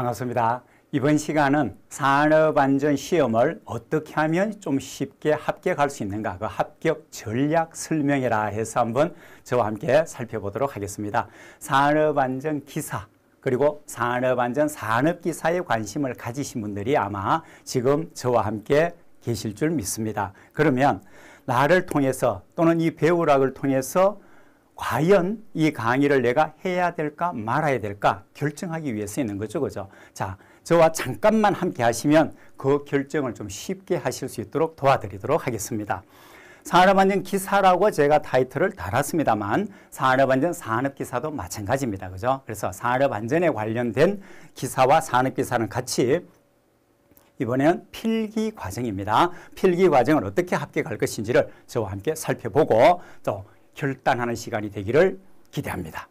반갑습니다. 이번 시간은 산업안전 시험을 어떻게 하면 좀 쉽게 합격할 수 있는가 그 합격 전략 설명이라 해서 한번 저와 함께 살펴보도록 하겠습니다. 산업안전 기사 그리고 산업안전 산업기사에 관심을 가지신 분들이 아마 지금 저와 함께 계실 줄 믿습니다. 그러면 나를 통해서 또는 이 배우락을 통해서 과연 이 강의를 내가 해야 될까 말아야 될까 결정하기 위해서 있는 거죠. 그죠? 자, 저와 잠깐만 함께 하시면 그 결정을 좀 쉽게 하실 수 있도록 도와드리도록 하겠습니다. 산업안전 기사라고 제가 타이틀을 달았습니다만 산업안전 산업기사도 마찬가지입니다. 그죠? 그래서 산업안전에 관련된 기사와 산업기사는 같이 이번에는 필기 과정입니다. 필기 과정을 어떻게 합격할 것인지를 저와 함께 살펴보고 또 결단하는 시간이 되기를 기대합니다.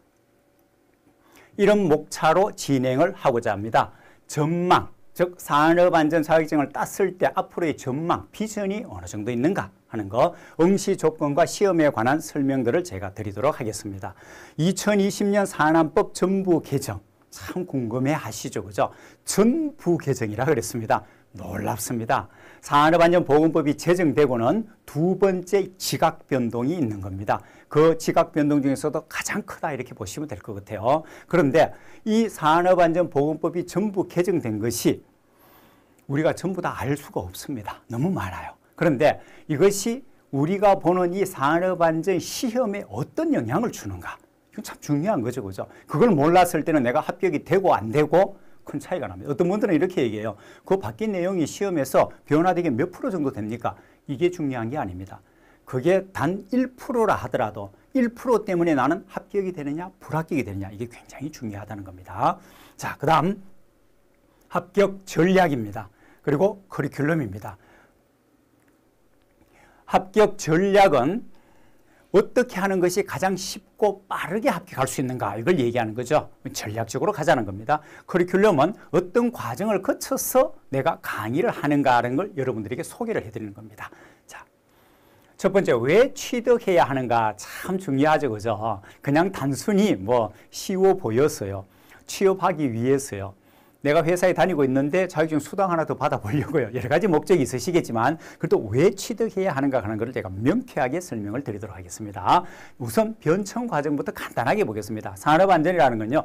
이런 목차로 진행을 하고자 합니다. 전망, 즉 산업안전사회증을 땄을 때 앞으로의 전망, 비전이 어느 정도 있는가 하는 것, 응시 조건과 시험에 관한 설명들을 제가 드리도록 하겠습니다. 2020년 산안법 전부 개정, 참 궁금해 하시죠, 그죠? 전부 개정이라 그랬습니다. 놀랍습니다. 산업안전보건법이 제정되고는 두 번째 지각 변동이 있는 겁니다. 그 지각 변동 중에서도 가장 크다 이렇게 보시면 될 것 같아요. 그런데 이 산업안전보건법이 전부 개정된 것이 우리가 전부 다 알 수가 없습니다. 너무 많아요. 그런데 이것이 우리가 보는 이 산업안전 시험에 어떤 영향을 주는가? 이건 참 중요한 거죠, 그죠? 그걸 몰랐을 때는 내가 합격이 되고 안 되고 큰 차이가 납니다. 어떤 분들은 이렇게 얘기해요. 그 바뀐 내용이 시험에서 변화되게 몇 프로 정도 됩니까? 이게 중요한 게 아닙니다. 그게 단 1%라 하더라도 1% 때문에 나는 합격이 되느냐 불합격이 되느냐 이게 굉장히 중요하다는 겁니다. 자, 그 다음 합격 전략입니다. 그리고 커리큘럼입니다. 합격 전략은 어떻게 하는 것이 가장 쉽고 빠르게 합격할 수 있는가 이걸 얘기하는 거죠. 전략적으로 가자는 겁니다. 커리큘럼은 어떤 과정을 거쳐서 내가 강의를 하는가하는걸 여러분들에게 소개를 해드리는 겁니다. 자, 첫 번째 왜 취득해야 하는가 참 중요하죠, 그죠? 그냥 단순히 뭐 쉬워 보였어요. 취업하기 위해서요. 내가 회사에 다니고 있는데 자격증 수당 하나 더 받아보려고요. 여러 가지 목적이 있으시겠지만 그래도 왜 취득해야 하는가 하는 것을 제가 명쾌하게 설명을 드리도록 하겠습니다. 우선 변천 과정부터 간단하게 보겠습니다. 산업안전이라는 건요.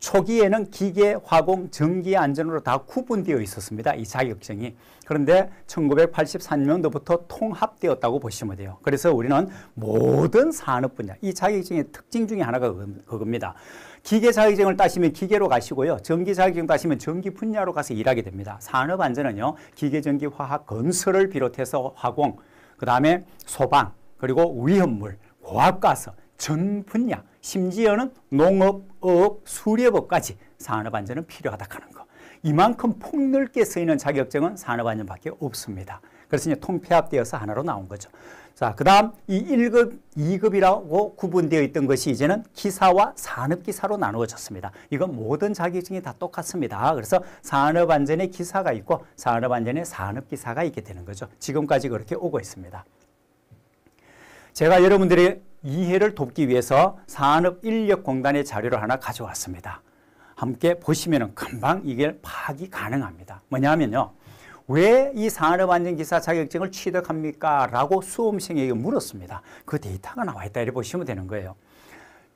초기에는 기계, 화공, 전기 안전으로 다 구분되어 있었습니다. 이 자격증이. 그런데 1983년도부터 통합되었다고 보시면 돼요. 그래서 우리는 모든 산업 분야, 이 자격증의 특징 중에 하나가 그, 그겁니다. 기계자격증을 따시면 기계로 가시고요. 전기사 경을 따시면 전기 분야로 가서 일하게 됩니다. 산업 안전은요. 기계, 전기, 화학, 건설을 비롯해서 화공, 그 다음에 소방, 그리고 위험물, 고압가스, 전 분야, 심지어는 농업, 어업, 수리업까지 산업 안전은 필요하다 하는 거. 이만큼 폭넓게 쓰이는 자격증은 산업 안전밖에 없습니다. 그래서 이제 통폐합되어서 하나로 나온 거죠. 자, 그 다음 이 1급, 2급이라고 구분되어 있던 것이 이제는 기사와 산업기사로 나누어졌습니다. 이건 모든 자격증이 다 똑같습니다. 그래서 산업안전의 기사가 있고 산업안전의 산업기사가 있게 되는 거죠. 지금까지 그렇게 오고 있습니다. 제가 여러분들의 이해를 돕기 위해서 산업인력공단의 자료를 하나 가져왔습니다. 함께 보시면 금방 이게 파악이 가능합니다. 뭐냐면요. 왜이 산업안전기사 자격증을 취득합니까? 라고 수험생에게 물었습니다. 그 데이터가 나와 있다 이렇게 보시면 되는 거예요.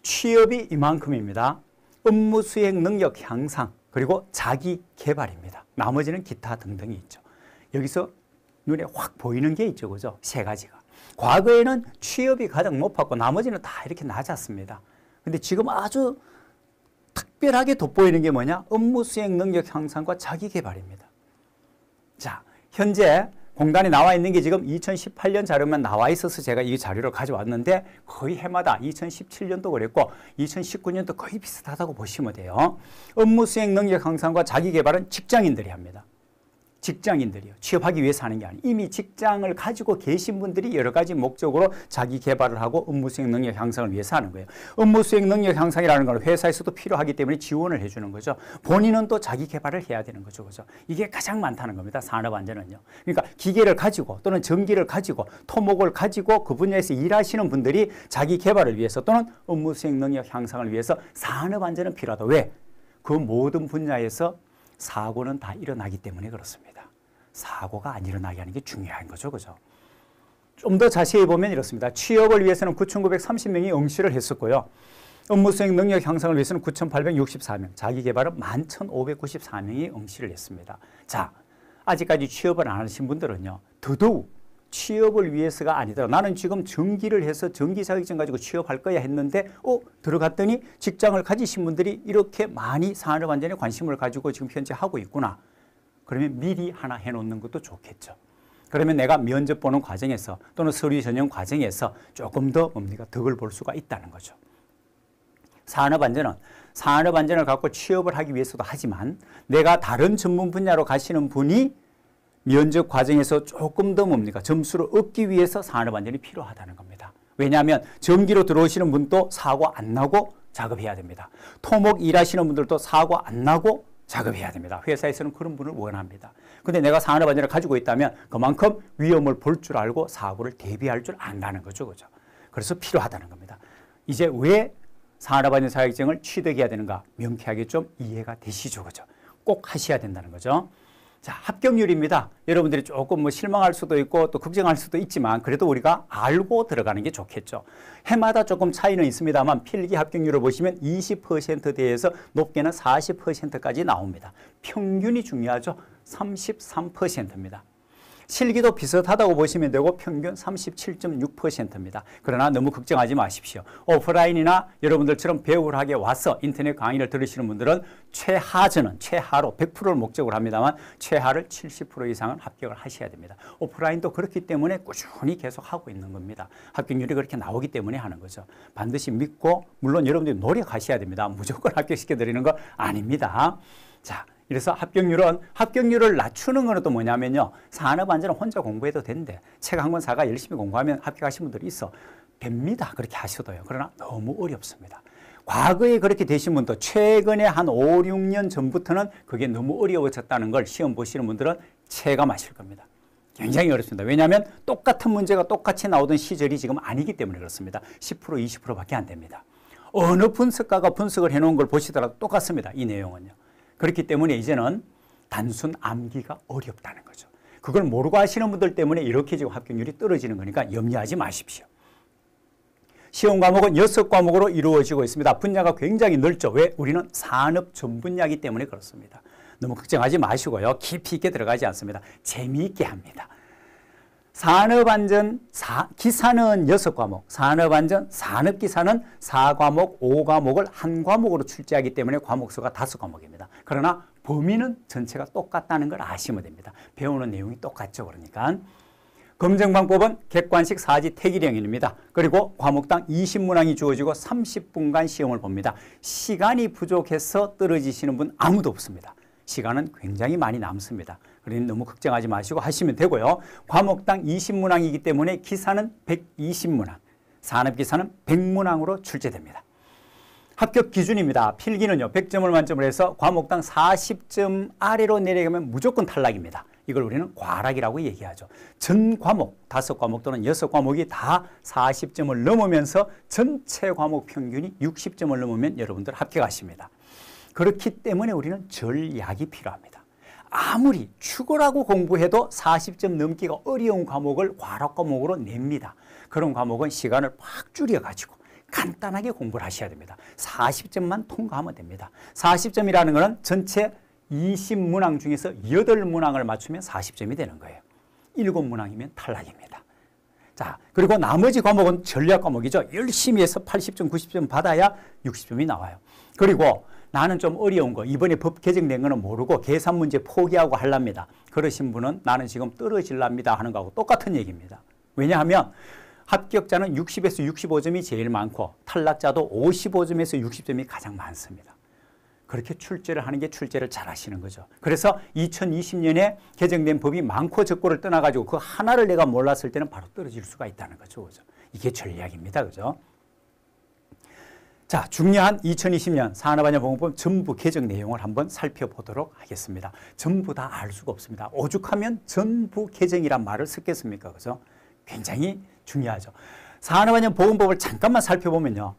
취업이 이만큼입니다. 업무 수행 능력 향상 그리고 자기 개발입니다. 나머지는 기타 등등이 있죠. 여기서 눈에 확 보이는 게 있죠. 그죠? 세 가지가. 과거에는 취업이 가장 높았고 나머지는 다 이렇게 낮았습니다. 근데 지금 아주 특별하게 돋보이는 게 뭐냐? 업무 수행 능력 향상과 자기 개발입니다. 자, 현재 공단에 나와 있는 게 지금 2018년 자료만 나와 있어서 제가 이 자료를 가져왔는데 거의 해마다 2017년도 그랬고 2019년도 거의 비슷하다고 보시면 돼요. 업무 수행 능력 향상과 자기 개발은 직장인들이 합니다. 직장인들이요. 취업하기 위해서 하는 게 아니에요. 이미 직장을 가지고 계신 분들이 여러 가지 목적으로 자기 개발을 하고 업무 수행 능력 향상을 위해서 하는 거예요. 업무 수행 능력 향상이라는 건 회사에서도 필요하기 때문에 지원을 해주는 거죠. 본인은 또 자기 개발을 해야 되는 거죠. 그죠. 이게 가장 많다는 겁니다. 산업 안전은요. 그러니까 기계를 가지고 또는 전기를 가지고 토목을 가지고 그 분야에서 일하시는 분들이 자기 개발을 위해서 또는 업무 수행 능력 향상을 위해서 산업 안전은 필요하다. 왜? 그 모든 분야에서 사고는 다 일어나기 때문에 그렇습니다. 사고가 안 일어나게 하는 게 중요한 거죠. 그죠? 좀 더 자세히 보면 이렇습니다. 취업을 위해서는 9,930명이 응시를 했었고요. 업무 수행 능력 향상을 위해서는 9,864명, 자기 개발은 11,594명이 응시를 했습니다. 자, 아직까지 취업을 안 하신 분들은요, 더더욱 취업을 위해서가 아니더라. 나는 지금 정기를 해서 정기 자격증 가지고 취업할 거야 했는데 어 들어갔더니 직장을 가지신 분들이 이렇게 많이 산업 안전에 관심을 가지고 지금 현재 하고 있구나. 그러면 미리 하나 해놓는 것도 좋겠죠. 그러면 내가 면접 보는 과정에서 또는 서류 전형 과정에서 조금 더 뭡니까 덕을 볼 수가 있다는 거죠. 산업 안전은 산업 안전을 갖고 취업을 하기 위해서도 하지만 내가 다른 전문 분야로 가시는 분이 면접 과정에서 조금 더 뭡니까? 점수를 얻기 위해서 산업 안전이 필요하다는 겁니다. 왜냐하면 전기로 들어오시는 분도 사고 안 나고 작업해야 됩니다. 토목 일하시는 분들도 사고 안 나고 작업해야 됩니다. 회사에서는 그런 분을 원합니다. 근데 내가 산업 안전을 가지고 있다면 그만큼 위험을 볼 줄 알고 사고를 대비할 줄 안다는 거죠. 그죠? 그래서 필요하다는 겁니다. 이제 왜 산업 안전 사회증을 취득해야 되는가 명쾌하게 좀 이해가 되시죠. 그죠? 꼭 하셔야 된다는 거죠. 자, 합격률입니다. 여러분들이 조금 뭐 실망할 수도 있고 또 걱정할 수도 있지만 그래도 우리가 알고 들어가는 게 좋겠죠. 해마다 조금 차이는 있습니다만 필기 합격률을 보시면 20%대에서 높게는 40%까지 나옵니다. 평균이 중요하죠. 33%입니다. 실기도 비슷하다고 보시면 되고 평균 37.6%입니다. 그러나 너무 걱정하지 마십시오. 오프라인이나 여러분들처럼 배우하게 와서 인터넷 강의를 들으시는 분들은 최하전은 최하로 100%를 목적으로 합니다만 최하를 70% 이상은 합격을 하셔야 됩니다. 오프라인도 그렇기 때문에 꾸준히 계속하고 있는 겁니다. 합격률이 그렇게 나오기 때문에 하는 거죠. 반드시 믿고 물론 여러분들이 노력하셔야 됩니다. 무조건 합격시켜드리는 거 아닙니다. 자, 이래서 합격률은 합격률을 낮추는 거는 또 뭐냐면요. 산업 안전은 혼자 공부해도 된대. 책한 권 사가 열심히 공부하면 합격하신 분들이 있어. 됩니다. 그렇게 하셔도요. 그러나 너무 어렵습니다. 과거에 그렇게 되신 분도 최근에 한 5, 6년 전부터는 그게 너무 어려워졌다는 걸 시험 보시는 분들은 체감하실 겁니다. 굉장히 어렵습니다. 왜냐하면 똑같은 문제가 똑같이 나오던 시절이 지금 아니기 때문에 그렇습니다. 10% 20%밖에 안 됩니다. 어느 분석가가 분석을 해놓은 걸 보시더라도 똑같습니다. 이 내용은요. 그렇기 때문에 이제는 단순 암기가 어렵다는 거죠. 그걸 모르고 하시는 분들 때문에 이렇게 지금 합격률이 떨어지는 거니까 염려하지 마십시오. 시험 과목은 6과목으로 이루어지고 있습니다. 분야가 굉장히 넓죠. 왜? 우리는 산업 전 분야이기 때문에 그렇습니다. 너무 걱정하지 마시고요. 깊이 있게 들어가지 않습니다. 재미있게 합니다. 산업안전 사, 기사는 6과목, 산업안전 산업기사는 4과목, 5과목을 한 과목으로 출제하기 때문에 과목수가 5과목입니다. 그러나 범위는 전체가 똑같다는 걸 아시면 됩니다. 배우는 내용이 똑같죠. 그러니까 검증 방법은 객관식 사지 태기령입니다. 그리고 과목당 20문항이 주어지고 30분간 시험을 봅니다. 시간이 부족해서 떨어지시는 분 아무도 없습니다. 시간은 굉장히 많이 남습니다. 그러니 너무 걱정하지 마시고 하시면 되고요. 과목당 20문항이기 때문에 기사는 120문항, 산업기사는 100문항으로 출제됩니다. 합격 기준입니다. 필기는요. 100점을 만점으 해서 과목당 40점 아래로 내려가면 무조건 탈락입니다. 이걸 우리는 과락이라고 얘기하죠. 전 과목, 다섯 과목 또는 여섯 과목이 다 40점을 넘으면서 전체 과목 평균이 60점을 넘으면 여러분들 합격하십니다. 그렇기 때문에 우리는 전략이 필요합니다. 아무리 추구라고 공부해도 40점 넘기가 어려운 과목을 과락 과목으로 냅니다. 그런 과목은 시간을 확 줄여가지고 간단하게 공부를 하셔야 됩니다. 40점만 통과하면 됩니다. 40점이라는 것은 전체 20문항 중에서 8문항을 맞추면 40점이 되는 거예요. 7문항이면 탈락입니다. 자, 그리고 나머지 과목은 전략 과목이죠. 열심히 해서 80점, 90점 받아야 60점이 나와요. 그리고 나는 좀 어려운 거 이번에 법 개정된 거는 모르고 계산 문제 포기하고 할랍니다. 그러신 분은 나는 지금 떨어질랍니다 하는 거하고 똑같은 얘기입니다. 왜냐하면 합격자는 60에서 65점이 제일 많고 탈락자도 55점에서 60점이 가장 많습니다. 그렇게 출제를 하는 게 출제를 잘 하시는 거죠. 그래서 2020년에 개정된 법이 많고 적고를 떠나가지고 그 하나를 내가 몰랐을 때는 바로 떨어질 수가 있다는 거죠. 그죠? 이게 전략입니다. 그죠? 자, 중요한 2020년 산업안전보건법 전부 개정 내용을 한번 살펴보도록 하겠습니다. 전부 다 알 수가 없습니다. 오죽하면 전부 개정이란 말을 쓰겠습니까? 그죠? 굉장히 중요하죠. 산업안전보건법을 잠깐만 살펴보면요.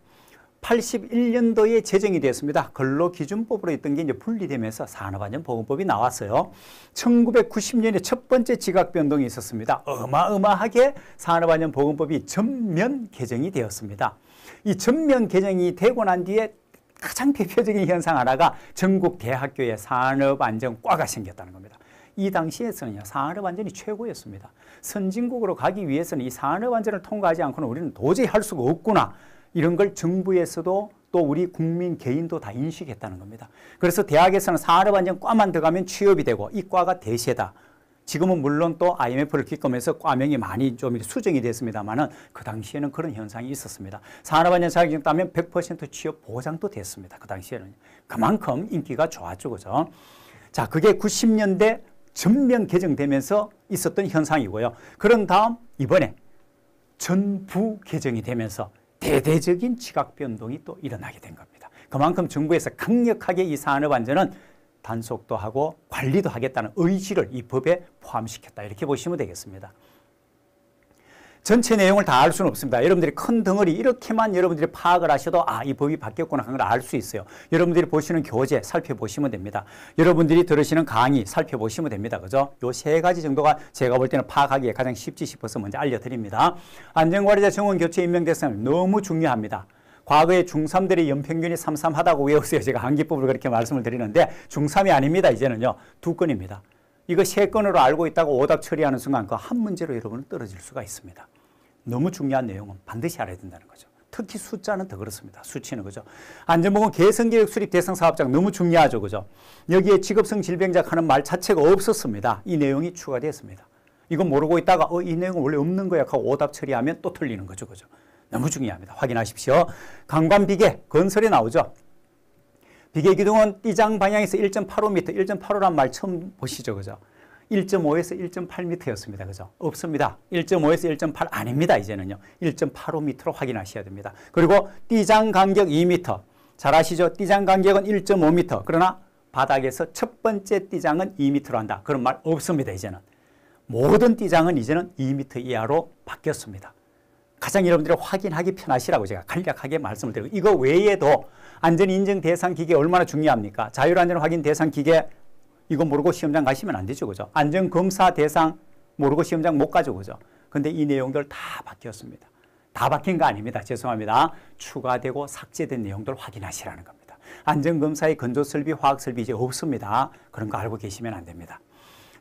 81년도에 제정이 되었습니다. 근로기준법으로 있던 게 이제 분리되면서 산업안전보건법이 나왔어요. 1990년에 첫 번째 지각변동이 있었습니다. 어마어마하게 산업안전보건법이 전면 개정이 되었습니다. 이 전면 개정이 되고 난 뒤에 가장 대표적인 현상 하나가 전국 대학교의 산업안전과가 생겼다는 겁니다. 이당시에서는 산업안전이 최고였습니다. 선진국으로 가기 위해서는 이 산업안전을 통과하지 않고는 우리는 도저히 할 수가 없구나. 이런 걸 정부에서도 또 우리 국민 개인도 다 인식했다는 겁니다. 그래서 대학에서는 산업안전과만 들어가면 취업이 되고 이 과가 대세다. 지금은 물론 또 IMF를 기점해서 과명이 많이 좀 수정이 됐습니다만은 그 당시에는 그런 현상이 있었습니다. 산업안전 자격증 따면 100% 취업 보장도 됐습니다. 그 당시에는 그만큼 인기가 좋았죠, 그죠? 자, 그게 90년대 전면 개정되면서 있었던 현상이고요. 그런 다음 이번에 전부 개정이 되면서 대대적인 지각 변동이 또 일어나게 된 겁니다. 그만큼 정부에서 강력하게 이 산업 안전은 단속도 하고 관리도 하겠다는 의지를 이 법에 포함시켰다. 이렇게 보시면 되겠습니다. 전체 내용을 다 알 수는 없습니다. 여러분들이 큰 덩어리 이렇게만 여러분들이 파악을 하셔도 아, 이 법이 바뀌었구나 하는 걸 알 수 있어요. 여러분들이 보시는 교재 살펴보시면 됩니다. 여러분들이 들으시는 강의 살펴보시면 됩니다. 그죠? 요 세 가지 정도가 제가 볼 때는 파악하기에 가장 쉽지 싶어서 먼저 알려드립니다. 안전관리자 정원 교체 임명 대상 너무 중요합니다. 과거에중3들이 연평균이 삼삼하다고 외우세요. 제가 한기법으로 그렇게 말씀을 드리는데 중3이 아닙니다. 이제는요. 두 건입니다. 이거 세 건으로 알고 있다고 오답 처리하는 순간 그 한 문제로 여러분은 떨어질 수가 있습니다. 너무 중요한 내용은 반드시 알아야 된다는 거죠. 특히 숫자는 더 그렇습니다. 수치는 그죠. 안전보건 개선계획 수립 대상 사업장 너무 중요하죠. 그죠. 여기에 직업성 질병작 하는 말 자체가 없었습니다. 이 내용이 추가되었습니다. 이거 모르고 있다가 어, 이 내용 은 원래 없는 거야 하고 오답 처리하면 또 틀리는 거죠. 그죠. 너무 중요합니다. 확인하십시오. 강관 비계 건설이 나오죠. 비계 기둥은 띠장 방향에서 1.85m, 1.85란 말 처음 보시죠. 그죠? 1.5에서 1.8m였습니다. 그죠? 없습니다. 1.5에서 1.8 아닙니다. 이제는요. 1.85m로 확인하셔야 됩니다. 그리고 띠장 간격 2m. 잘 아시죠? 띠장 간격은 1.5m. 그러나 바닥에서 첫 번째 띠장은 2m로 한다. 그런 말 없습니다. 이제는. 모든 띠장은 이제는 2m 이하로 바뀌었습니다. 가장 여러분들이 확인하기 편하시라고 제가 간략하게 말씀을 드리고 이거 외에도 안전 인증 대상 기계 얼마나 중요합니까? 자율 안전 확인 대상 기계 이거 모르고 시험장 가시면 안 되죠. 그죠? 안전 검사 대상 모르고 시험장 못 가죠. 그죠? 근데 이 내용들 다 바뀌었습니다. 다 바뀐 거 아닙니다. 죄송합니다. 추가되고 삭제된 내용들 확인하시라는 겁니다. 안전검사의 건조설비, 화학설비 이제 없습니다. 그런 거 알고 계시면 안 됩니다.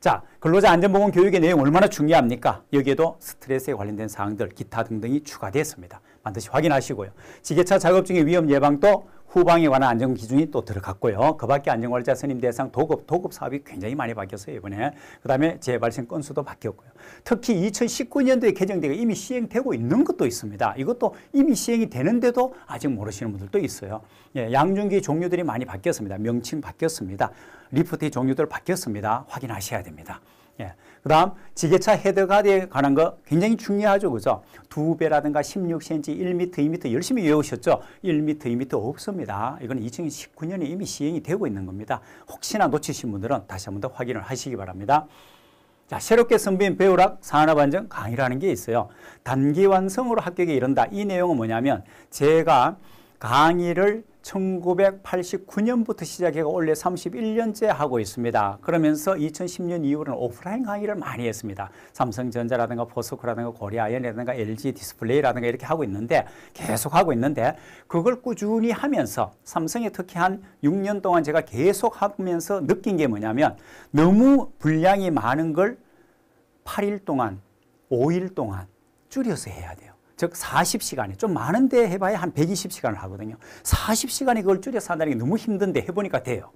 자, 근로자 안전보건 교육의 내용 얼마나 중요합니까? 여기에도 스트레스에 관련된 사항들, 기타 등등이 추가되었습니다. 반드시 확인하시고요. 지게차 작업 중에 위험 예방도 후방에 관한 안전 기준이 또 들어갔고요. 그 밖에 안전관리자 선임 대상 도급, 도급 사업이 굉장히 많이 바뀌었어요, 이번에. 그 다음에 재발생 건수도 바뀌었고요. 특히 2019년도에 개정되고 이미 시행되고 있는 것도 있습니다. 이것도 이미 시행이 되는데도 아직 모르시는 분들도 있어요. 예, 양준기 종류들이 많이 바뀌었습니다. 명칭 바뀌었습니다. 리프트의 종류들 바뀌었습니다. 확인하셔야 됩니다. 예. 그 다음 지게차 헤드가드에 관한 거 굉장히 중요하죠. 그죠? 두배라든가 16cm, 1m, 2m 열심히 외우셨죠? 1m, 2m 없습니다. 이건 2019년에 이미 시행이 되고 있는 겁니다. 혹시나 놓치신 분들은 다시 한번 더 확인을 하시기 바랍니다. 자, 새롭게 선비인 배우락 산업안전 강의라는 게 있어요. 단기 완성으로 합격에 이른다. 이 내용은 뭐냐면 제가 강의를 1989년부터 시작해서 올해 31년째 하고 있습니다. 그러면서 2010년 이후로는 오프라인 강의를 많이 했습니다. 삼성전자라든가 포스코라든가 고려아연이라든가 LG 디스플레이라든가 이렇게 하고 있는데 계속 하고 있는데 그걸 꾸준히 하면서 삼성에 특히 한 6년 동안 제가 계속 하면서 느낀 게 뭐냐면 너무 분량이 많은 걸 8일 동안, 5일 동안 줄여서 해야 돼요. 즉 40시간이 좀 많은데 해봐야 한 120시간을 하거든요. 40시간이 그걸 줄여서 한다는 게 너무 힘든데 해보니까 돼요.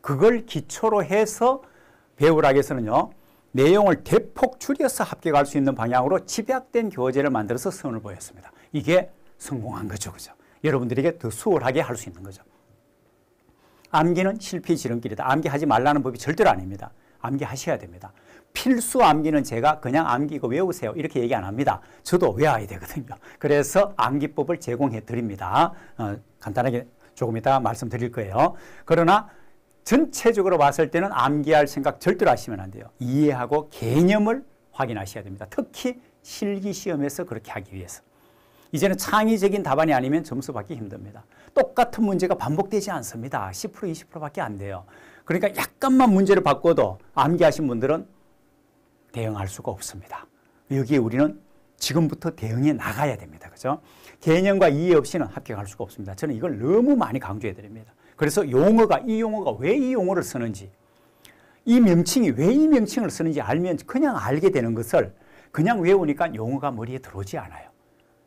그걸 기초로 해서 배우락에서는요. 내용을 대폭 줄여서 합격할 수 있는 방향으로 집약된 교재를 만들어서 선을 보였습니다. 이게 성공한 거죠. 그죠? 여러분들에게 더 수월하게 할 수 있는 거죠. 암기는 실패 지름길이다. 암기하지 말라는 법이 절대로 아닙니다. 암기하셔야 됩니다. 필수 암기는 제가 그냥 암기고 외우세요. 이렇게 얘기 안 합니다. 저도 외워야 되거든요. 그래서 암기법을 제공해 드립니다. 어, 간단하게 조금 이따 말씀드릴 거예요. 그러나 전체적으로 봤을 때는 암기할 생각 절대로 하시면 안 돼요. 이해하고 개념을 확인하셔야 됩니다. 특히 실기시험에서 그렇게 하기 위해서. 이제는 창의적인 답안이 아니면 점수 받기 힘듭니다. 똑같은 문제가 반복되지 않습니다. 10% 20%밖에 안 돼요. 그러니까 약간만 문제를 바꿔도 암기하신 분들은 대응할 수가 없습니다. 여기에 우리는 지금부터 대응해 나가야 됩니다. 그죠? 개념과 이해 없이는 합격할 수가 없습니다. 저는 이걸 너무 많이 강조해 드립니다. 그래서 용어가, 이 용어가 왜 이 용어를 쓰는지, 이 명칭이 왜 이 명칭을 쓰는지 알면 그냥 알게 되는 것을 그냥 외우니까 용어가 머리에 들어오지 않아요.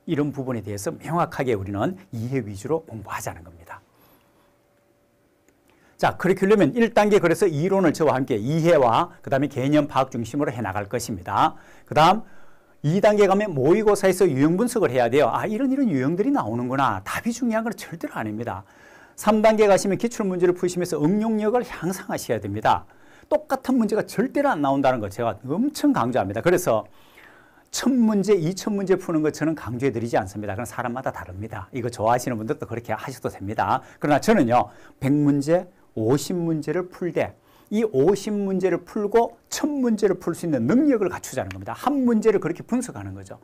이런 부분에 대해서 명확하게 우리는 이해 위주로 공부하자는 겁니다. 자, 커리큘럼은 1단계 그래서 이론을 저와 함께 이해와 그 다음에 개념 파악 중심으로 해나갈 것입니다. 그 다음 2단계 가면 모의고사에서 유형 분석을 해야 돼요. 아, 이런 이런 유형들이 나오는구나. 답이 중요한 건 절대로 아닙니다. 3단계 가시면 기출문제를 푸시면서 응용력을 향상하셔야 됩니다. 똑같은 문제가 절대로 안 나온다는 것 제가 엄청 강조합니다. 그래서 천문제이천문제 푸는 것 저는 강조해드리지 않습니다. 그건 사람마다 다릅니다. 이거 좋아하시는 분들도 그렇게 하셔도 됩니다. 그러나 저는요. 백문제 50문제를 풀되 이 50문제를 풀고 1000문제를 풀 수 있는 능력을 갖추자는 겁니다. 한 문제를 그렇게 분석하는 거죠.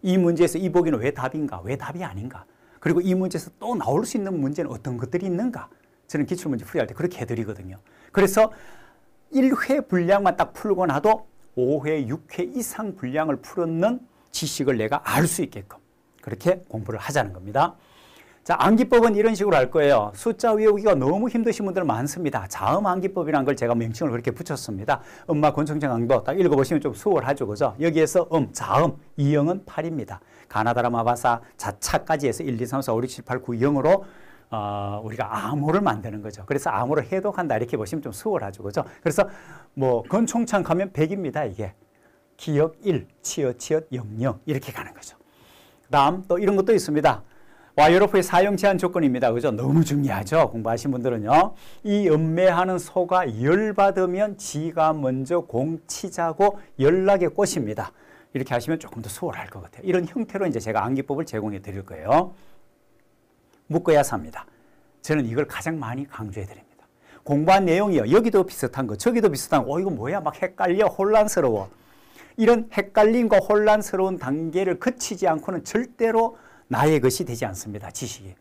이 문제에서 이 보기는 왜 답인가? 왜 답이 아닌가? 그리고 이 문제에서 또 나올 수 있는 문제는 어떤 것들이 있는가? 저는 기출문제 풀이할 때 그렇게 해드리거든요. 그래서 1회 분량만 딱 풀고 나도 5회, 6회 이상 분량을 풀었는 지식을 내가 알 수 있게끔 그렇게 공부를 하자는 겁니다. 자, 암기법은 이런 식으로 할 거예요. 숫자 외우기가 너무 힘드신 분들 많습니다. 자음 암기법이라는 걸 제가 명칭을 그렇게 붙였습니다. 음마 권총장 암기법 딱 읽어보시면 좀 수월하죠. 그죠? 여기에서 음, 자음, 이형은 8입니다. 가나다라 마바사 자차까지 해서 1, 2, 3, 4, 5, 6, 7, 8, 9, 0으로 어, 우리가 암호를 만드는 거죠. 그래서 암호를 해독한다 이렇게 보시면 좀 수월하죠. 그죠? 그래서 뭐권총창 가면 100입니다. 이게. 기억 1, 치어, 치어, 0, 0 이렇게 가는 거죠. 다음 또 이런 것도 있습니다. 와이어로프의 사용 제한 조건입니다. 그죠? 너무 중요하죠? 공부하신 분들은요. 이 음매하는 소가 열받으면 지가 먼저 공치자고 연락의 꽃입니다. 이렇게 하시면 조금 더 수월할 것 같아요. 이런 형태로 이제 제가 암기법을 제공해 드릴 거예요. 묶어야 삽니다. 저는 이걸 가장 많이 강조해 드립니다. 공부한 내용이요. 여기도 비슷한 거, 저기도 비슷한 거. 어, 이거 뭐야? 막 헷갈려. 혼란스러워. 이런 헷갈림과 혼란스러운 단계를 거치지 않고는 절대로 나의 것이 되지 않습니다. 지식이.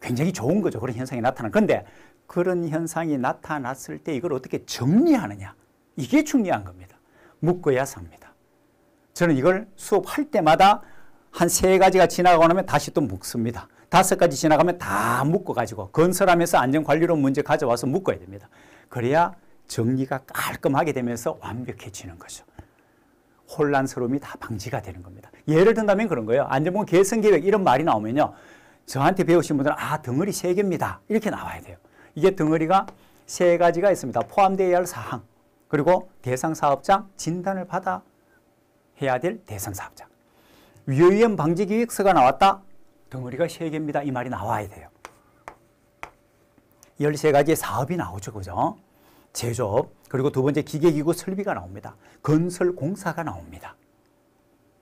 굉장히 좋은 거죠. 그런 현상이 나타나. 는 그런데 그런 현상이 나타났을 때 이걸 어떻게 정리하느냐. 이게 중요한 겁니다. 묶어야 삽니다. 저는 이걸 수업할 때마다 한 세 가지가 지나가고 나면 다시 또 묶습니다. 다섯 가지 지나가면 다 묶어가지고 건설하면서 안전관리로 문제 가져와서 묶어야 됩니다. 그래야 정리가 깔끔하게 되면서 완벽해지는 거죠. 혼란스러움이 다 방지가 되는 겁니다. 예를 든다면 그런 거예요. 안전보건 개선계획 이런 말이 나오면요. 저한테 배우신 분들은 아 덩어리 세 개입니다. 이렇게 나와야 돼요. 이게 덩어리가 세 가지가 있습니다. 포함되어야 할 사항 그리고 대상 사업장 진단을 받아 해야 될 대상 사업장 위험 방지 기획서가 나왔다. 덩어리가 세 개입니다. 이 말이 나와야 돼요. 13가지의 사업이 나오죠. 그죠? 제조업, 그리고 두 번째 기계기구 설비가 나옵니다. 건설 공사가 나옵니다.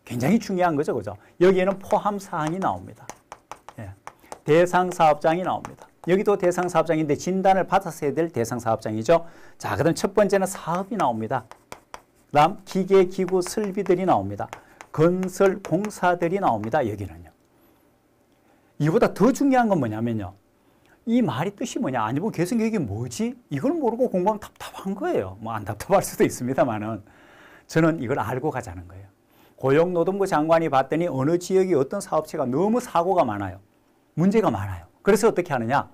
굉장히 중요한 거죠. 그죠? 여기에는 포함 사항이 나옵니다. 예. 대상 사업장이 나옵니다. 여기도 대상 사업장인데 진단을 받았어야될 대상 사업장이죠. 자, 그다음 첫 번째는 사업이 나옵니다. 그다음 기계, 기구, 설비들이 나옵니다. 건설 공사들이 나옵니다. 여기는요. 이보다 더 중요한 건 뭐냐면요. 이 말이 뜻이 뭐냐? 아니, 뭐 개선 계획이 뭐지? 이걸 모르고 공부하면 답답한 거예요. 뭐 안 답답할 수도 있습니다만은 저는 이걸 알고 가자는 거예요. 고용노동부 장관이 봤더니 어느 지역이 어떤 사업체가 너무 사고가 많아요. 문제가 많아요. 그래서 어떻게 하느냐?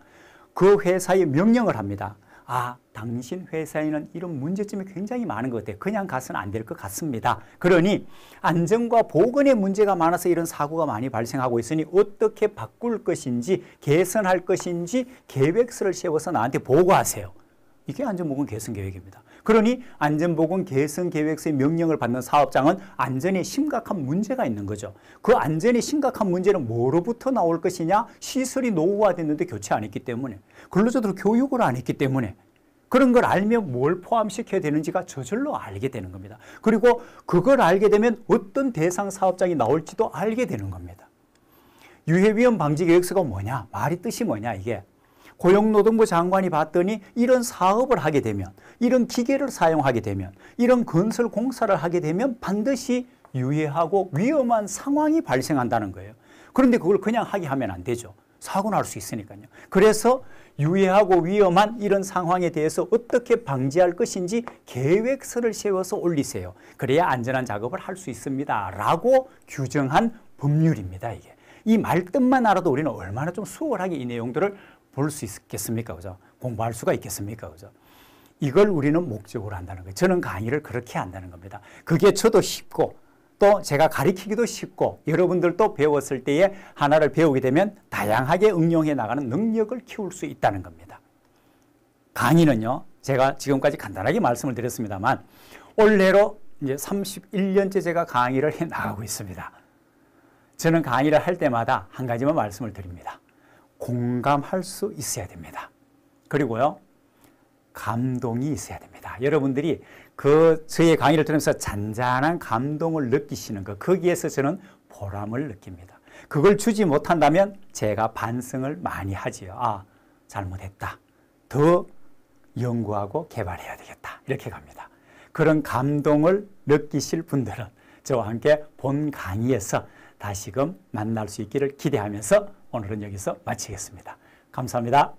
그 회사에 명령을 합니다. 아, 당신 회사에는 이런 문제점이 굉장히 많은 것 같아요. 그냥 가서는 안 될 것 같습니다. 그러니 안전과 보건의 문제가 많아서 이런 사고가 많이 발생하고 있으니 어떻게 바꿀 것인지 개선할 것인지 계획서를 세워서 나한테 보고하세요. 이게 안전보건 개선 계획입니다. 그러니 안전보건 개선 계획서의 명령을 받는 사업장은 안전에 심각한 문제가 있는 거죠. 그 안전에 심각한 문제는 뭐로부터 나올 것이냐? 시설이 노후화됐는데 교체 안 했기 때문에 근로자들 교육을 안 했기 때문에 그런 걸 알면 뭘 포함시켜야 되는지가 저절로 알게 되는 겁니다. 그리고 그걸 알게 되면 어떤 대상 사업장이 나올지도 알게 되는 겁니다. 유해위험 방지 계획서가 뭐냐? 말이 뜻이 뭐냐 이게 고용노동부 장관이 봤더니 이런 사업을 하게 되면 이런 기계를 사용하게 되면 이런 건설 공사를 하게 되면 반드시 유해하고 위험한 상황이 발생한다는 거예요. 그런데 그걸 그냥 하게 하면 안 되죠. 사고 날 수 있으니까요. 그래서 유해하고 위험한 이런 상황에 대해서 어떻게 방지할 것인지 계획서를 세워서 올리세요. 그래야 안전한 작업을 할 수 있습니다. 라고 규정한 법률입니다. 이게. 이 말뜻만 알아도 우리는 얼마나 좀 수월하게 이 내용들을 볼수 있겠습니까? 그죠? 공부할 수가 있겠습니까? 그죠? 이걸 우리는 목적으로 한다는 거예요. 저는 강의를 그렇게 한다는 겁니다. 그게 저도 쉽고 또 제가 가리키기도 쉽고 여러분들도 배웠을 때에 하나를 배우게 되면 다양하게 응용해 나가는 능력을 키울 수 있다는 겁니다. 강의는요, 제가 지금까지 간단하게 말씀을 드렸습니다만 올해로 이제 31년째 제가 강의를 해 나가고 있습니다. 저는 강의를 할 때마다 한 가지만 말씀을 드립니다. 공감할 수 있어야 됩니다. 그리고요, 감동이 있어야 됩니다. 여러분들이 그 저의 강의를 들으면서 잔잔한 감동을 느끼시는 것, 거기에서 저는 보람을 느낍니다. 그걸 주지 못한다면 제가 반성을 많이 하지요. 아, 잘못했다. 더 연구하고 개발해야 되겠다. 이렇게 갑니다. 그런 감동을 느끼실 분들은 저와 함께 본 강의에서 다시금 만날 수 있기를 기대하면서 오늘은 여기서 마치겠습니다. 감사합니다.